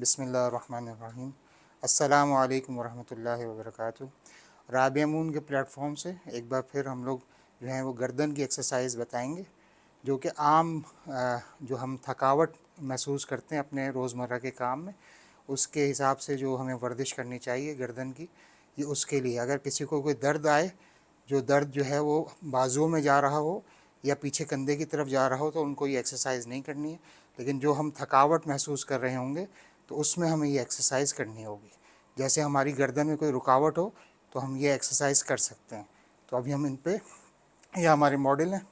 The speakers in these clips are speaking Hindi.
बसमीम् अल्लाम वरहमल वर्क राबियामून के प्लेटफॉर्म से एक बार फिर हम लोग जो है वो गर्दन की एक्सरसाइज बताएंगे जो कि आम जो हम थकावट महसूस करते हैं अपने रोज़मर्रा के काम में उसके हिसाब से जो हमें वर्जिश करनी चाहिए गर्दन की ये उसके लिए अगर किसी को कोई दर्द आए जो दर्द जो है वो बाजुओं में जा रहा हो या पीछे कंधे की तरफ जा रहा हो तो उनको ये एक्सरसाइज नहीं करनी है लेकिन जो हम थकावट महसूस कर रहे होंगे तो उसमें हमें ये एक्सरसाइज करनी होगी जैसे हमारी गर्दन में कोई रुकावट हो तो हम ये एक्सरसाइज कर सकते हैं तो अभी हम इन पर यह हमारे मॉडल हैं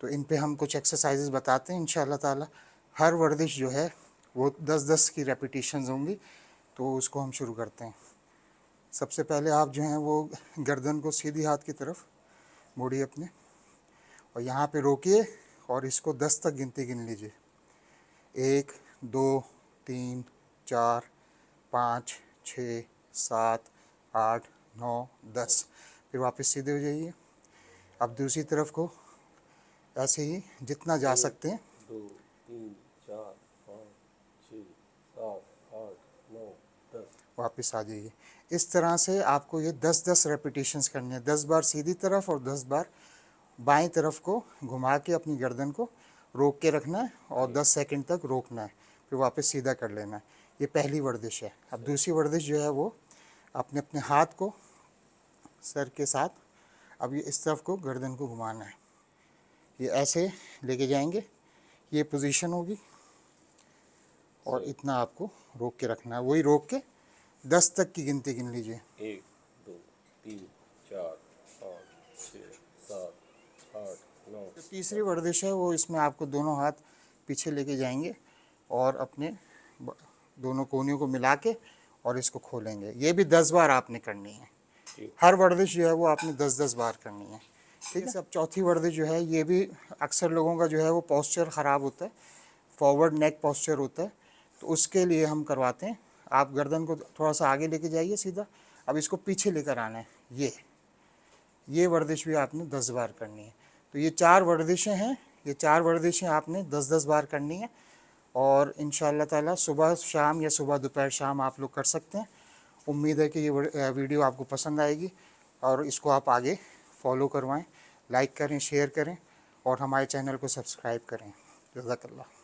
तो इन पर हम कुछ एक्सरसाइज़ बताते हैं इन ताला हर वर्जिश जो है वो दस दस की रेपिटेशन होंगी तो उसको हम शुरू करते हैं सबसे पहले आप जो हैं वो गर्दन को सीधी हाथ की तरफ मोड़िए अपने और यहाँ पे रोकिए और इसको दस तक गिनती गिन लीजिए एक दो तीन चार पाँच छ सात आठ नौ दस फिर वापस सीधे हो जाइए अब दूसरी तरफ को ऐसे ही जितना जा सकते हैं दो तीन चार पाँच छः सात आठ नौ दस वापस आ जाइए इस तरह से आपको ये दस दस रेपिटेशन करनी है दस बार सीधी तरफ और दस बार बाएं तरफ को घुमा के अपनी गर्दन को रोक के रखना है और दस सेकंड तक रोकना है फिर वापस सीधा कर लेना है ये पहली वर्जिश है अब दूसरी वर्जिश जो है वो अपने अपने हाथ को सर के साथ अब ये इस तरफ को गर्दन को घुमाना है ये ऐसे लेके जाएंगे ये पोजीशन होगी और इतना आपको रोक के रखना है वही रोक के दस तक की गिनती गिन लीजिए एक दो तीन चार पाँच छः सात आठ नौ तो तीसरी वर्जिश है वो इसमें आपको दोनों हाथ पीछे लेके जाएंगे और अपने दोनों कोनियों को मिला के और इसको खोलेंगे ये भी दस बार आपने करनी है हर वर्दिश जो है वो आपने दस दस बार करनी है ठीक है अब चौथी वर्दिश जो है ये भी अक्सर लोगों का जो है वो पॉस्चर ख़राब होता है फॉरवर्ड नेक पॉस्चर होता है तो उसके लिए हम करवाते हैं आप गर्दन को थोड़ा सा आगे लेके जाइए सीधा अब इसको पीछे लेकर आना है ये ये वर्दिश भी आपने दस बार करनी है तो ये चार वर्दिशें हैं ये चार वर्दिशें आपने दस दस बार करनी है और इन ताला सुबह शाम या सुबह दोपहर शाम आप लोग कर सकते हैं उम्मीद है कि ये वीडियो आपको पसंद आएगी और इसको आप आगे फॉलो करवाएं लाइक करें शेयर करें और हमारे चैनल को सब्सक्राइब करें जजाकल्ला